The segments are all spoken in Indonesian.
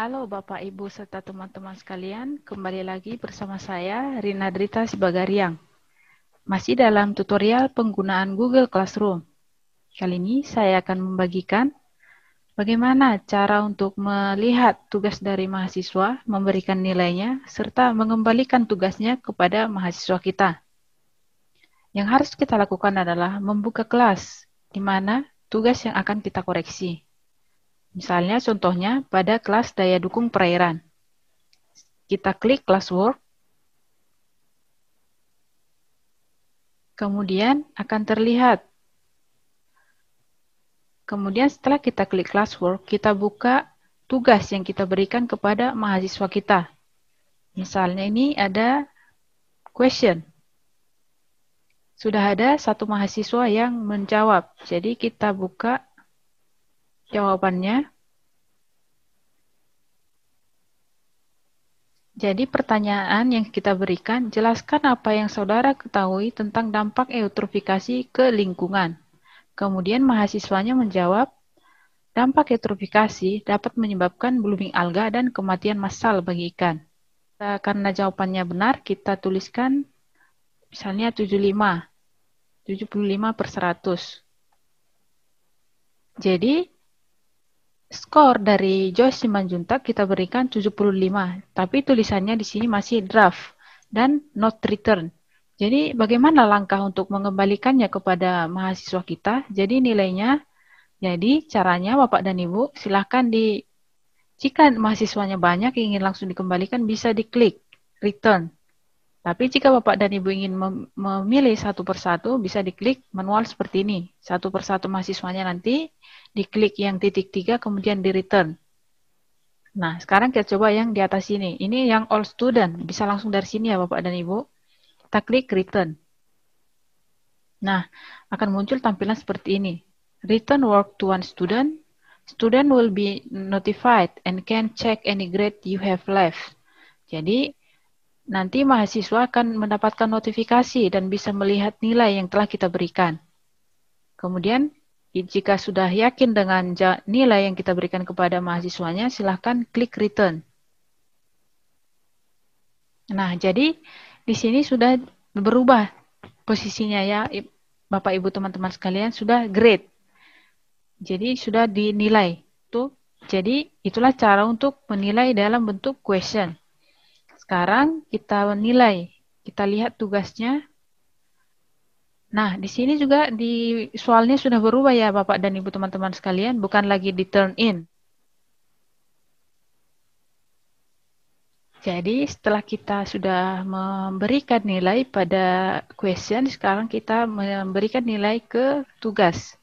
Halo Bapak Ibu serta teman-teman sekalian, kembali lagi bersama saya Rina Drita Sibagariang. Masih dalam tutorial penggunaan Google Classroom. Kali ini saya akan membagikan bagaimana cara untuk melihat tugas dari mahasiswa, memberikan nilainya, serta mengembalikan tugasnya kepada mahasiswa kita. Yang harus kita lakukan adalah membuka kelas, di mana tugas yang akan kita koreksi. Misalnya contohnya pada kelas daya dukung perairan. Kita klik kelas work. Kemudian akan terlihat. Kemudian setelah kita klik kelas work, kita buka tugas yang kita berikan kepada mahasiswa kita. Misalnya ini ada question. Sudah ada satu mahasiswa yang menjawab. Jadi kita buka Jawabannya, Jadi pertanyaan yang kita berikan, jelaskan apa yang saudara ketahui tentang dampak eutrofikasi ke lingkungan. Kemudian mahasiswanya menjawab, dampak eutrofikasi dapat menyebabkan blooming alga dan kematian massal bagi ikan. Karena jawabannya benar, kita tuliskan misalnya 75, 75 per 100. Jadi, skor dari Joyce Simanjuntak kita berikan 75, tapi tulisannya di sini masih draft dan not return. Jadi bagaimana langkah untuk mengembalikannya kepada mahasiswa kita? Jadi nilainya, jadi caranya Bapak dan Ibu silahkan di, jika mahasiswanya banyak ingin langsung dikembalikan bisa diklik return. Tapi jika Bapak dan Ibu ingin memilih satu persatu, bisa diklik manual seperti ini. Satu persatu mahasiswanya nanti, diklik yang titik tiga, kemudian di return. Nah, sekarang kita coba yang di atas sini. Ini yang all student, bisa langsung dari sini ya Bapak dan Ibu. Kita klik return. Nah, akan muncul tampilan seperti ini. Return work to one student. Student will be notified and can check any grade you have left. Jadi, nanti mahasiswa akan mendapatkan notifikasi dan bisa melihat nilai yang telah kita berikan. Kemudian, jika sudah yakin dengan nilai yang kita berikan kepada mahasiswanya, silahkan klik return. Nah, jadi di sini sudah berubah posisinya ya, Bapak Ibu teman-teman sekalian sudah grade. Jadi sudah dinilai. Tuh. Jadi itulah cara untuk menilai dalam bentuk question. Sekarang kita menilai, kita lihat tugasnya. Nah, di sini juga di soalnya sudah berubah ya Bapak dan Ibu teman-teman sekalian, bukan lagi di turn in. Jadi setelah kita sudah memberikan nilai pada question, sekarang kita memberikan nilai ke tugas.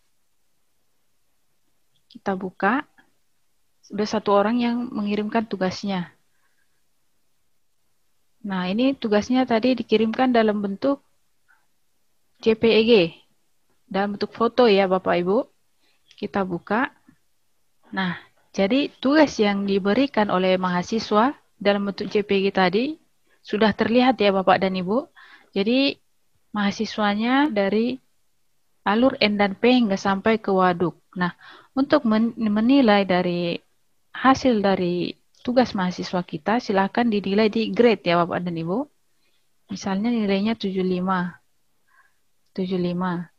Kita buka, sudah satu orang yang mengirimkan tugasnya. Nah, ini tugasnya tadi dikirimkan dalam bentuk JPEG, dalam bentuk foto ya Bapak Ibu. Kita buka. Nah, jadi tugas yang diberikan oleh mahasiswa dalam bentuk JPEG tadi sudah terlihat ya Bapak dan Ibu. Jadi mahasiswanya dari alur N dan P hingga sampai ke waduk. Nah, untuk menilai dari hasil dari tugas mahasiswa kita silahkan dinilai di grade ya Bapak dan Ibu. Misalnya nilainya 75. 75.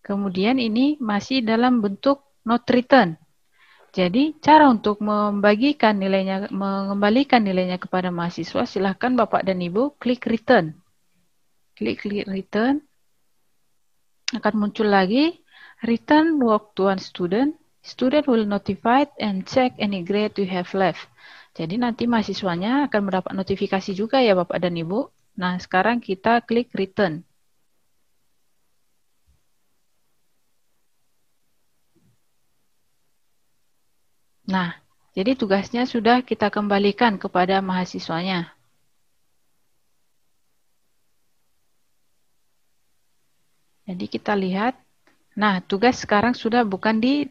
Kemudian ini masih dalam bentuk not return. Jadi cara untuk membagikan nilainya, mengembalikan nilainya kepada mahasiswa, silahkan Bapak dan Ibu klik return. Klik, klik return. Akan muncul lagi return work to one student. Student will notified and check any grade you have left. Jadi nanti mahasiswanya akan mendapat notifikasi juga ya Bapak dan Ibu. Nah, sekarang kita klik return. Nah, jadi tugasnya sudah kita kembalikan kepada mahasiswanya. Jadi kita lihat Nah, tugas sekarang sudah bukan di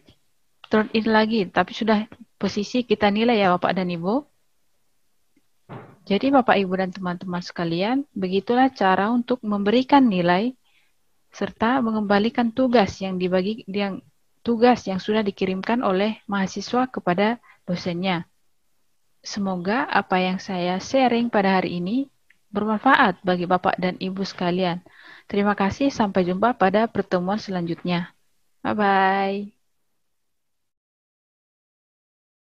turn in lagi, tapi sudah posisi kita nilai ya Bapak dan Ibu. Jadi Bapak Ibu dan teman-teman sekalian, begitulah cara untuk memberikan nilai serta mengembalikan tugas yang dibagi yang tugas yang sudah dikirimkan oleh mahasiswa kepada dosennya. Semoga apa yang saya sharing pada hari ini bermanfaat bagi Bapak dan Ibu sekalian. Terima kasih, sampai jumpa pada pertemuan selanjutnya. Bye-bye.